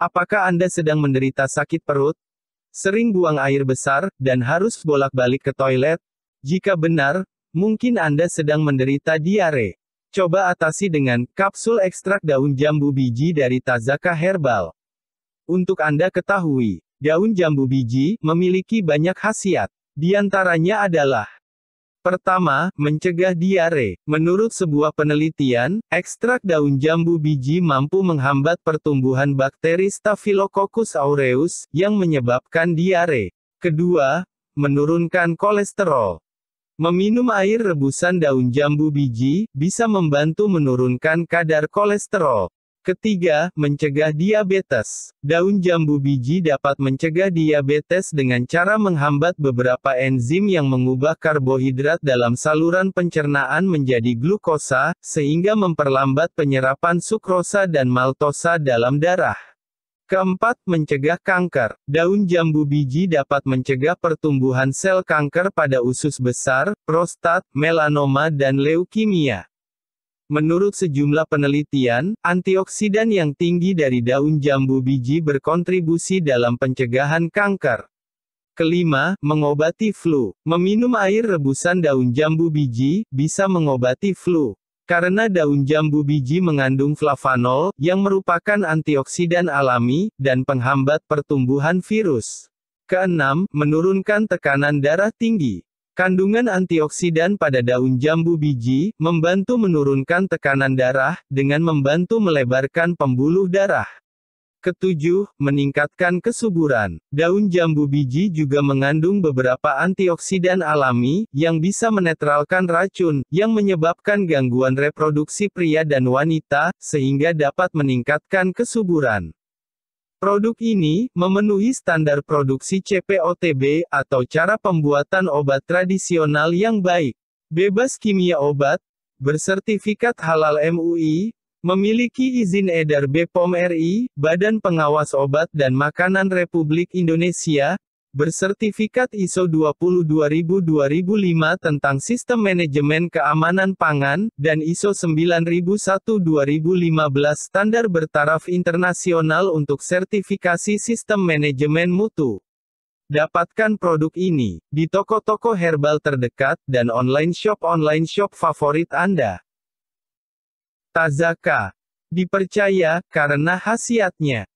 Apakah Anda sedang menderita sakit perut? Sering buang air besar, dan harus bolak-balik ke toilet? Jika benar, mungkin Anda sedang menderita diare. Coba atasi dengan kapsul ekstrak daun jambu biji dari Tazaka Herbal. Untuk Anda ketahui, daun jambu biji memiliki banyak khasiat. Di antaranya adalah Pertama, mencegah diare. Menurut sebuah penelitian, ekstrak daun jambu biji mampu menghambat pertumbuhan bakteri Staphylococcus aureus, yang menyebabkan diare. Kedua, menurunkan kolesterol. Meminum air rebusan daun jambu biji, bisa membantu menurunkan kadar kolesterol. Ketiga, mencegah diabetes. Daun jambu biji dapat mencegah diabetes dengan cara menghambat beberapa enzim yang mengubah karbohidrat dalam saluran pencernaan menjadi glukosa, sehingga memperlambat penyerapan sukrosa dan maltosa dalam darah. Keempat, mencegah kanker. Daun jambu biji dapat mencegah pertumbuhan sel kanker pada usus besar, prostat, melanoma dan leukemia. Menurut sejumlah penelitian, antioksidan yang tinggi dari daun jambu biji berkontribusi dalam pencegahan kanker. Kelima, mengobati flu. Meminum air rebusan daun jambu biji bisa mengobati flu. Karena daun jambu biji mengandung flavanol, yang merupakan antioksidan alami, dan penghambat pertumbuhan virus. Keenam, menurunkan tekanan darah tinggi. Kandungan antioksidan pada daun jambu biji membantu menurunkan tekanan darah dengan membantu melebarkan pembuluh darah. Ketujuh, meningkatkan kesuburan. Daun jambu biji juga mengandung beberapa antioksidan alami yang bisa menetralkan racun yang menyebabkan gangguan reproduksi pria dan wanita sehingga dapat meningkatkan kesuburan. Produk ini memenuhi standar produksi CPOTB atau cara pembuatan obat tradisional yang baik, bebas kimia obat, bersertifikat halal MUI, memiliki izin edar BPOM RI, Badan Pengawas Obat dan Makanan Republik Indonesia, Bersertifikat ISO 22000 tentang Sistem Manajemen Keamanan Pangan, dan ISO 9001-2015 Standar Bertaraf Internasional untuk Sertifikasi Sistem Manajemen Mutu. Dapatkan produk ini di toko-toko herbal terdekat dan online shop-online shop favorit Anda. Tazaka dipercaya karena khasiatnya